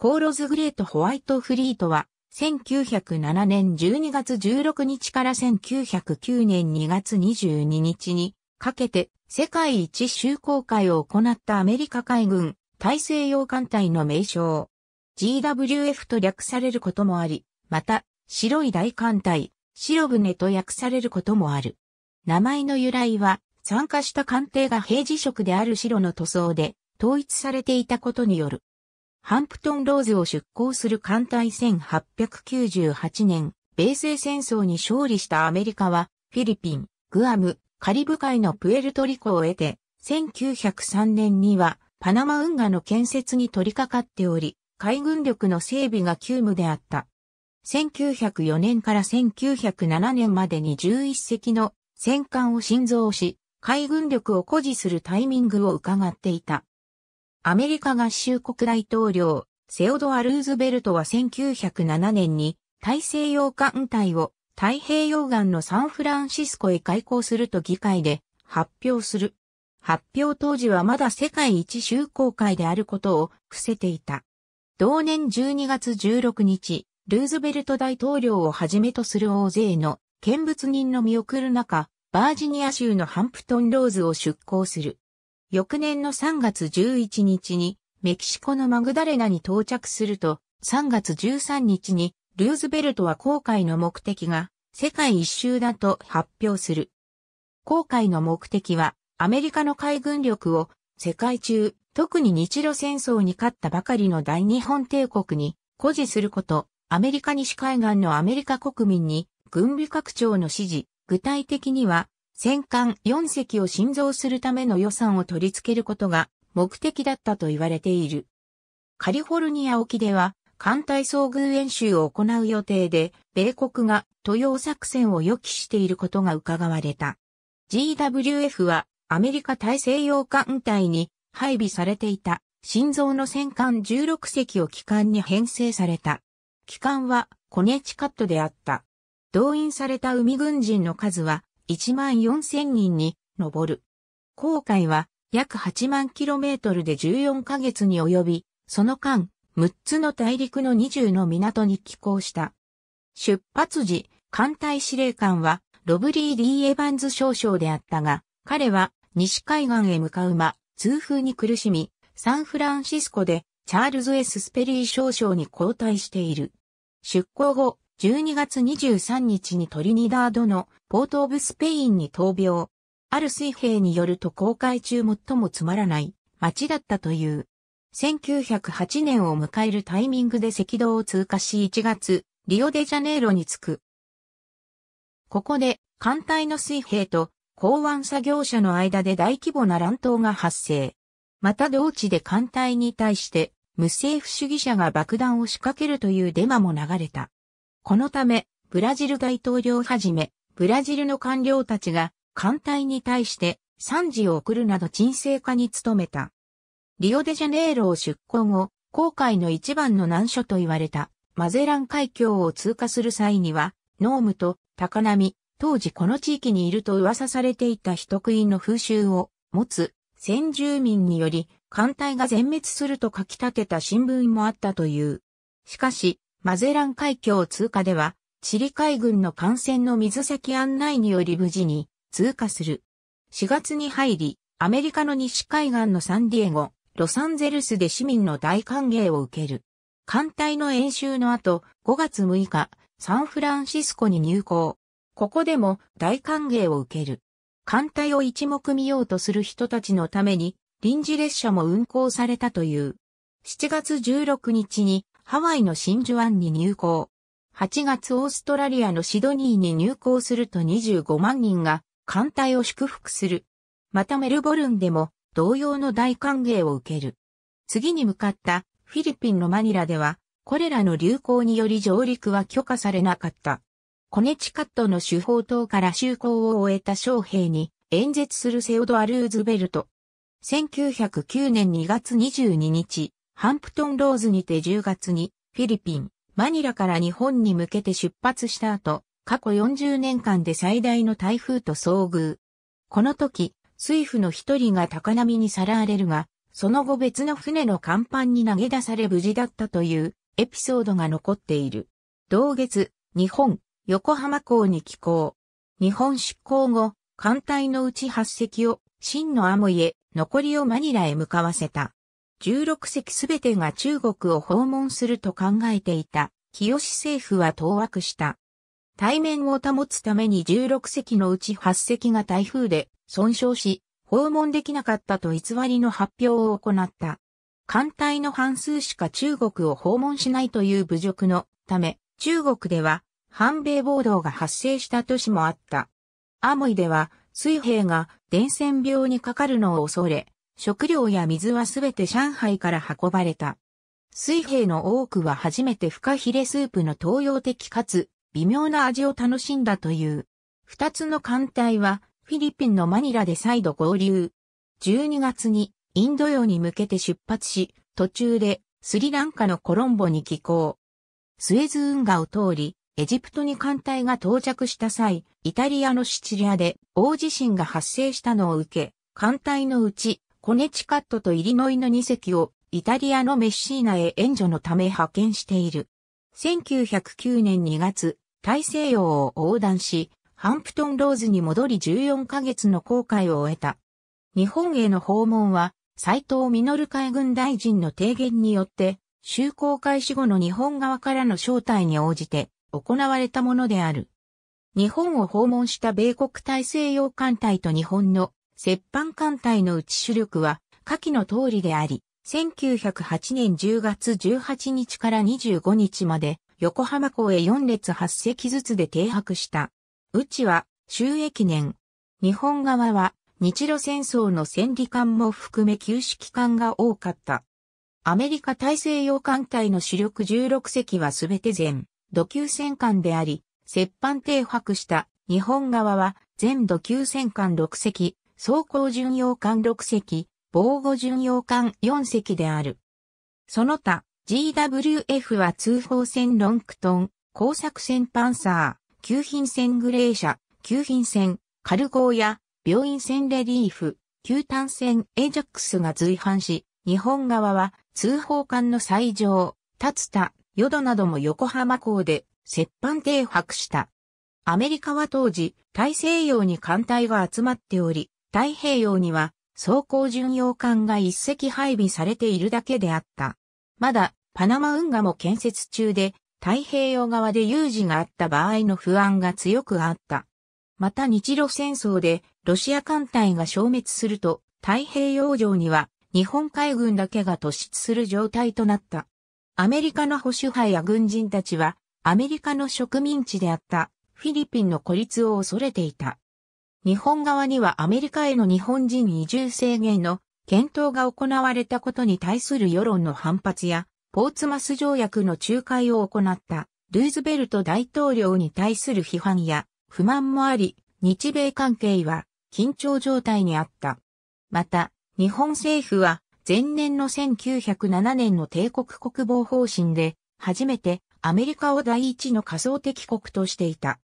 コーロズ・グレート・ホワイト・フリートは、1907年12月16日から1909年2月22日にかけて世界一周航海を行ったアメリカ海軍大西洋艦隊の名称 GWF と略されることもあり、また白い大艦隊白船と訳されることもある。名前の由来は参加した艦艇が平時色である白の塗装で統一されていたことによる。ハンプトンローズを出港する艦隊1898年、米西戦争に勝利したアメリカは、フィリピン、グアム、カリブ海のプエルトリコを得て、1903年には、パナマ運河の建設に取り掛かっており、海軍力の整備が急務であった。1904年から1907年までに11隻の戦艦を新造し、海軍力を誇示するタイミングを伺っていた。アメリカ合衆国大統領、セオドア・ルーズベルトは1907年に大西洋艦隊を太平洋岸のサンフランシスコへ開港すると議会で発表する。発表当時はまだ世界一修航会であることを伏せていた。同年12月16日、ルーズベルト大統領をはじめとする大勢の見物人の見送る中、バージニア州のハンプトンローズを出港する。翌年の3月11日にメキシコのマグダレナに到着すると、3月13日にルーズベルトは航海の目的が世界一周だと発表する。航海の目的はアメリカの海軍力を世界中、特に日露戦争に勝ったばかりの大日本帝国に誇示すること、アメリカ西海岸のアメリカ国民に軍備拡張の指示、具体的には戦艦4隻を新造するための予算を取り付けることが目的だったと言われている。カリフォルニア沖では、艦隊遭遇演習を行う予定で、米国が豊洋作戦を予期していることが伺われた。GWF はアメリカ大西洋艦隊に配備されていた心臓の戦艦16隻を機関に編成された。機関はコネチカットであった。動員された海軍人の数は1万4000人に上る。航海は約8万キロメートルで14ヶ月に及び、その間、6つの大陸の20の港に寄港した。出発時、艦隊司令官はロブリー・ディ・エヴァンズ少将であったが、彼は西海岸へ向かう間、痛風に苦しみ、サンフランシスコでチャールズ・エス・スペリー少将に交代している。出港後、12月23日にトリニダードのポート・オブ・スペインに闘病。ある水兵によると公開中最もつまらない街だったという。1908年を迎えるタイミングで赤道を通過し1月、リオデジャネイロに着く。ここで艦隊の水兵と港湾作業者の間で大規模な乱闘が発生。また同地で艦隊に対して無政府主義者が爆弾を仕掛けるというデマも流れた。このため、ブラジル大統領はじめ、ブラジルの官僚たちが、艦隊に対して賛辞を送るなど沈静化に努めた。リオデジャネイロを出港後、航海の一番の難所と言われた、マゼラン海峡を通過する際には、ノームと高波、当時この地域にいると噂されていた人食いの風習を持つ先住民により艦隊が全滅すると書き立てた新聞もあったという。しかし、マゼラン海峡通過では、チリ海軍の艦船の水先案内により無事に通過する。4月に入り、アメリカの西海岸のサンディエゴ、ロサンゼルスで市民の大歓迎を受ける。艦隊の演習の後、5月6日、サンフランシスコに入港。ここでも大歓迎を受ける。艦隊を一目見ようとする人たちのために、臨時列車も運行されたという。7月16日にハワイの真珠湾に入港。8月オーストラリアのシドニーに入港すると25万人が艦隊を祝福する。またメルボルンでも同様の大歓迎を受ける。次に向かったフィリピンのマニラでは、これらの流行により上陸は許可されなかった。コネチカットの主砲塔から就航を終えた将兵に演説するセオドア・ルーズベルト。1909年2月22日、ハンプトンローズにて10月にフィリピン、マニラから日本に向けて出発した後、過去40年間で最大の台風と遭遇。この時、水夫の一人が高波にさらわれるが、その後別の船の甲板に投げ出され無事だったというエピソードが残っている。同月、日本、横浜港に寄港。日本出港後、艦隊のうち8隻を、真のアモイへ、残りをマニラへ向かわせた。16隻すべてが中国を訪問すると考えていた、清政府は当惑した。対面を保つために16隻のうち8隻が台風で損傷し、訪問できなかったと偽りの発表を行った。艦隊の半数しか中国を訪問しないという侮辱のため、中国では反米暴動が発生した年もあった。アモイでは、水兵が伝染病にかかるのを恐れ、食料や水はすべて上海から運ばれた。水兵の多くは初めてフカヒレスープの東洋的かつ微妙な味を楽しんだという。二つの艦隊はフィリピンのマニラで再度合流。12月にインド洋に向けて出発し、途中でスリランカのコロンボに寄港。スエズ運河を通り、エジプトに艦隊が到着した際、イタリアのシチリアで大地震が発生したのを受け、艦隊のうちコネチカットとイリノイの2隻をイタリアのメッシーナへ援助のため派遣している。1909年2月、大西洋を横断し、ハンプトンローズに戻り14ヶ月の航海を終えた。日本への訪問は、斎藤実海軍大臣の提言によって、就航開始後の日本側からの招待に応じて行われたものである。日本を訪問した米国大西洋艦隊と日本の折半艦隊のうち主力は、下記の通りであり、1908年10月18日から25日まで、横浜港へ4列8隻ずつで停泊した。うちは、収益年。日本側は、日露戦争の戦利艦も含め旧式艦が多かった。アメリカ大西洋艦隊の主力16隻はすべて全、土級戦艦であり、折半停泊した日本側は全土級戦艦6隻、装甲巡洋艦6隻、防護巡洋艦4隻である。その他、GWF は通報船ロンクトン、工作船パンサー、旧品船グレーシャ、旧品船、カルゴーや、病院船レリーフ、旧単船エジャックスが随伴し、日本側は通報艦の最上、タ、田、淀なども横浜港で折半停泊した。アメリカは当時、大西洋に艦隊が集まっており、太平洋には装甲巡洋艦が一隻配備されているだけであった。まだパナマ運河も建設中で太平洋側で有事があった場合の不安が強くあった。また日露戦争でロシア艦隊が消滅すると太平洋上には日本海軍だけが突出する状態となった。アメリカの保守派や軍人たちはアメリカの植民地であったフィリピンの孤立を恐れていた。日本側にはアメリカへの日本人移住制限の検討が行われたことに対する世論の反発や、ポーツマス条約の仲介を行ったルーズベルト大統領に対する批判や不満もあり、日米関係は緊張状態にあった。また、日本政府は前年の1907年の帝国国防方針で初めてアメリカを第一の仮想敵国としていた。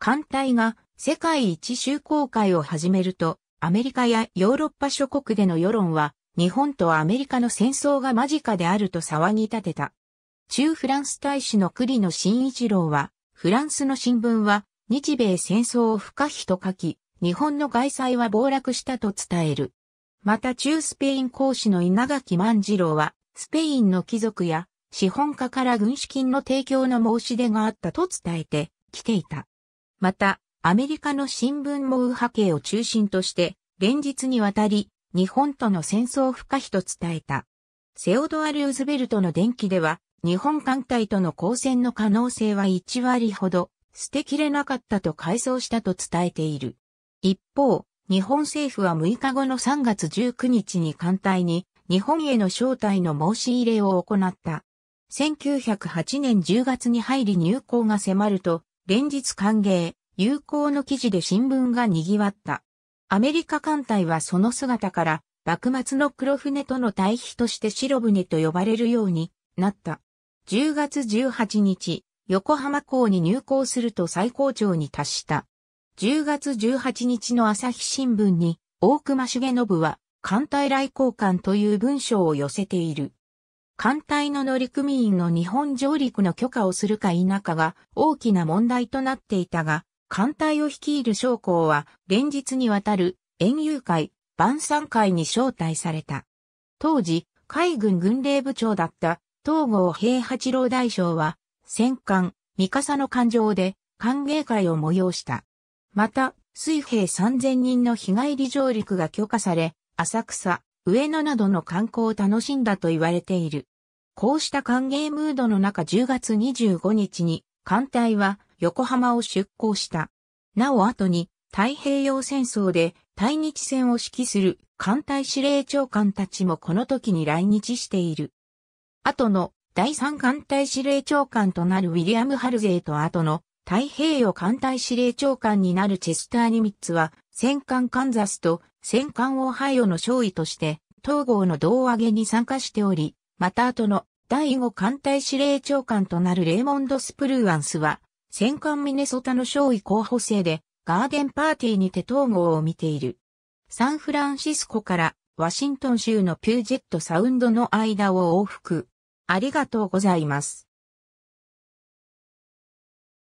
艦隊が世界一周航海を始めると、アメリカやヨーロッパ諸国での世論は、日本とアメリカの戦争が間近であると騒ぎ立てた。中フランス大使の栗野真一郎は、フランスの新聞は、日米戦争を不可避と書き、日本の外債は暴落したと伝える。また中スペイン公使の稲垣万次郎は、スペインの貴族や資本家から軍資金の提供の申し出があったと伝えてきていた。また、アメリカの新聞も右派系を中心として、連日にわたり、日本との戦争不可避と伝えた。セオドア・ルーズベルトの電気では、日本艦隊との交戦の可能性は1割ほど、捨てきれなかったと回想したと伝えている。一方、日本政府は6日後の3月19日に艦隊に日本への招待の申し入れを行った。1908年10月に入り入港が迫ると、連日歓迎、有効の記事で新聞が賑わった。アメリカ艦隊はその姿から、幕末の黒船との対比として白船と呼ばれるようになった。10月18日、横浜港に入港すると最高潮に達した。10月18日の朝日新聞に、大隈重信は、艦隊来航艦という文章を寄せている。艦隊の乗組員の日本上陸の許可をするか否かが大きな問題となっていたが、艦隊を率いる将校は連日にわたる園遊会、晩餐会に招待された。当時、海軍軍令部長だった東郷平八郎大将は、戦艦、三笠の艦上で歓迎会を催した。また、水兵3000人の日帰り上陸が許可され、浅草、上野などの観光を楽しんだと言われている。こうした歓迎ムードの中10月25日に、艦隊は横浜を出港した。なお後に太平洋戦争で対日戦を指揮する艦隊司令長官たちもこの時に来日している。後の第三艦隊司令長官となるウィリアム・ハルゼーと後の太平洋艦隊司令長官になるチェスター・ニミッツは戦艦カンザスと戦艦オハイオの勝利として統合の胴上げに参加しており、また後の第5艦隊司令長官となるレーモンド・スプルーアンスは戦艦ミネソタの勝尉候補生で、ガーデンパーティーにて統合を見ている。サンフランシスコからワシントン州のピュージェットサウンドの間を往復。ありがとうございます。